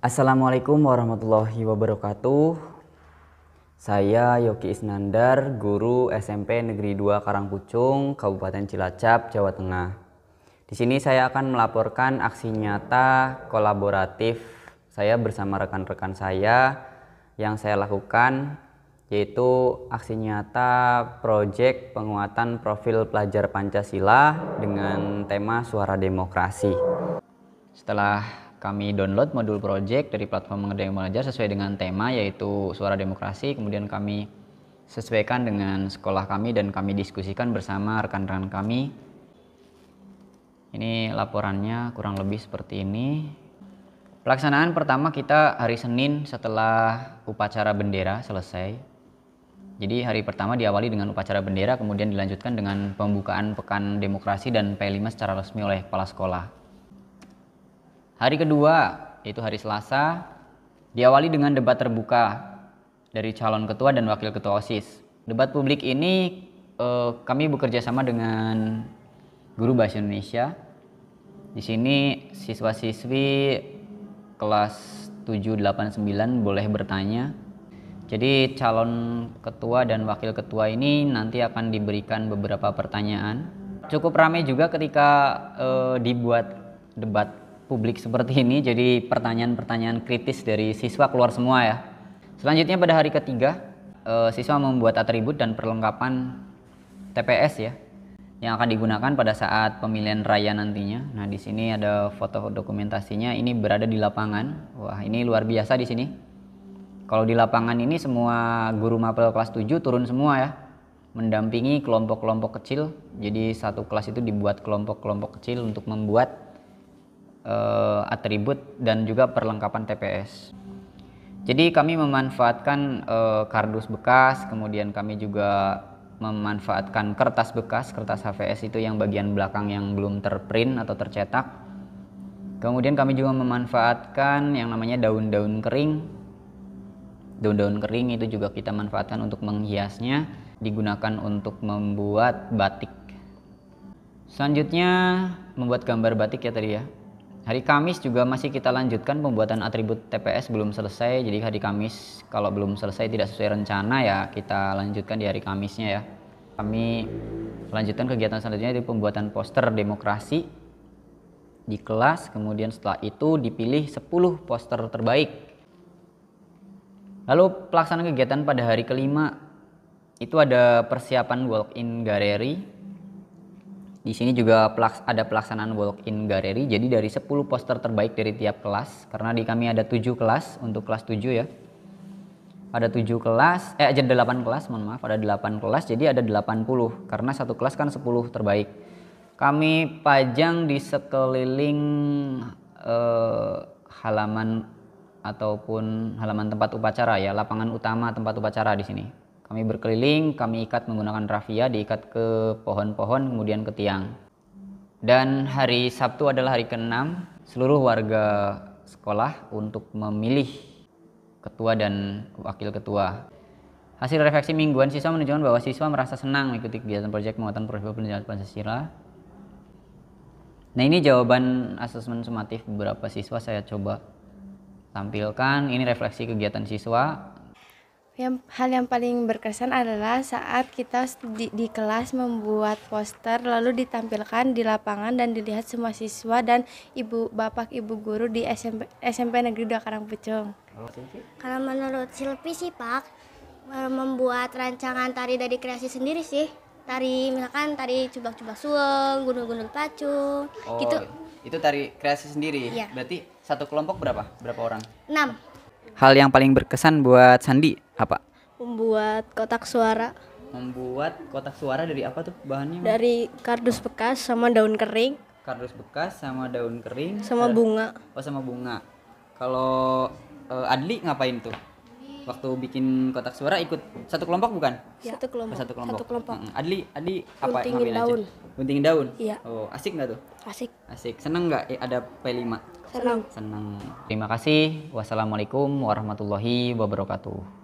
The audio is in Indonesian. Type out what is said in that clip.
Assalamualaikum warahmatullahi wabarakatuh. Saya Yoki Isnandar, guru SMP Negeri 2 Karangpucung, Kabupaten Cilacap, Jawa Tengah. Di sini saya akan melaporkan aksi nyata kolaboratif saya bersama rekan-rekan saya yang saya lakukan yaitu aksi nyata proyek penguatan profil pelajar Pancasila dengan tema suara demokrasi. Setelah kami download modul project dari platform Mengerjakan Belajar sesuai dengan tema yaitu suara demokrasi. Kemudian kami sesuaikan dengan sekolah kami dan kami diskusikan bersama rekan-rekan kami. Ini laporannya kurang lebih seperti ini. Pelaksanaan pertama kita hari Senin setelah upacara bendera selesai. Jadi hari pertama diawali dengan upacara bendera kemudian dilanjutkan dengan pembukaan pekan demokrasi dan P5 secara resmi oleh kepala sekolah. Hari kedua, yaitu hari Selasa, diawali dengan debat terbuka dari calon ketua dan wakil ketua OSIS. Debat publik ini eh, kami bekerja sama dengan guru bahasa Indonesia. Di sini siswa-siswi kelas 789 boleh bertanya. Jadi calon ketua dan wakil ketua ini nanti akan diberikan beberapa pertanyaan. Cukup ramai juga ketika eh, dibuat debat publik seperti ini jadi pertanyaan-pertanyaan kritis dari siswa keluar semua ya. Selanjutnya pada hari ketiga eh, siswa membuat atribut dan perlengkapan TPS ya yang akan digunakan pada saat pemilihan raya nantinya. Nah di sini ada foto dokumentasinya. Ini berada di lapangan. Wah ini luar biasa di sini. Kalau di lapangan ini semua guru mapel kelas 7 turun semua ya mendampingi kelompok-kelompok kecil. Jadi satu kelas itu dibuat kelompok-kelompok kecil untuk membuat uh, atribut dan juga perlengkapan TPS. Jadi kami memanfaatkan uh, kardus bekas, kemudian kami juga memanfaatkan kertas bekas, kertas HVS itu yang bagian belakang yang belum terprint atau tercetak. Kemudian kami juga memanfaatkan yang namanya daun-daun kering. Daun-daun kering itu juga kita manfaatkan untuk menghiasnya, digunakan untuk membuat batik. Selanjutnya membuat gambar batik ya tadi ya. Hari Kamis juga masih kita lanjutkan pembuatan atribut TPS belum selesai. Jadi hari Kamis kalau belum selesai tidak sesuai rencana ya kita lanjutkan di hari Kamisnya ya. Kami lanjutkan kegiatan selanjutnya di pembuatan poster demokrasi di kelas. Kemudian setelah itu dipilih 10 poster terbaik. Lalu pelaksanaan kegiatan pada hari kelima itu ada persiapan walk-in galeri, di sini juga ada pelaksanaan walk-in galeri. Jadi dari 10 poster terbaik dari tiap kelas karena di kami ada 7 kelas untuk kelas 7 ya. Ada 7 kelas, eh ada 8 kelas, mohon maaf, ada 8 kelas jadi ada 80 karena satu kelas kan 10 terbaik. Kami pajang di sekeliling eh, halaman ataupun halaman tempat upacara ya, lapangan utama tempat upacara di sini. Kami berkeliling, kami ikat menggunakan rafia, diikat ke pohon-pohon, kemudian ke tiang. Dan hari Sabtu adalah hari ke-6, seluruh warga sekolah untuk memilih ketua dan wakil ketua. Hasil refleksi mingguan siswa menunjukkan bahwa siswa merasa senang mengikuti kegiatan proyek penguatan profil pendidikan Pancasila. Nah ini jawaban asesmen sumatif beberapa siswa saya coba tampilkan. Ini refleksi kegiatan siswa yang hal yang paling berkesan adalah saat kita di, di kelas membuat poster lalu ditampilkan di lapangan dan dilihat semua siswa dan ibu bapak ibu guru di SMP SMP Negeri Dua Karangpucung. Kalau menurut Silvi sih Pak e, membuat rancangan tari dari kreasi sendiri sih tari misalkan tari cubak-cubak suweng, gunung-gunung pacung, oh, gitu. Itu tari kreasi sendiri. Iya. Berarti satu kelompok berapa? Berapa orang? Enam. Hal yang paling berkesan buat Sandi apa? Membuat kotak suara. Membuat kotak suara dari apa tuh bahannya? Dari kardus bekas sama daun kering. Kardus bekas sama daun kering. Sama bunga. Oh sama bunga. Kalau uh, Adli ngapain tuh? waktu bikin kotak suara ikut satu kelompok bukan? Ya. Satu kelompok. Satu kelompok. Satu kelompok. Mm -hmm. Adli, Adli apa Buntingin daun. Aja? Buntingin daun. Iya. Oh, asik nggak tuh? Asik. Asik. Seneng nggak ada P5? Seneng. Seneng. Terima kasih. Wassalamualaikum warahmatullahi wabarakatuh.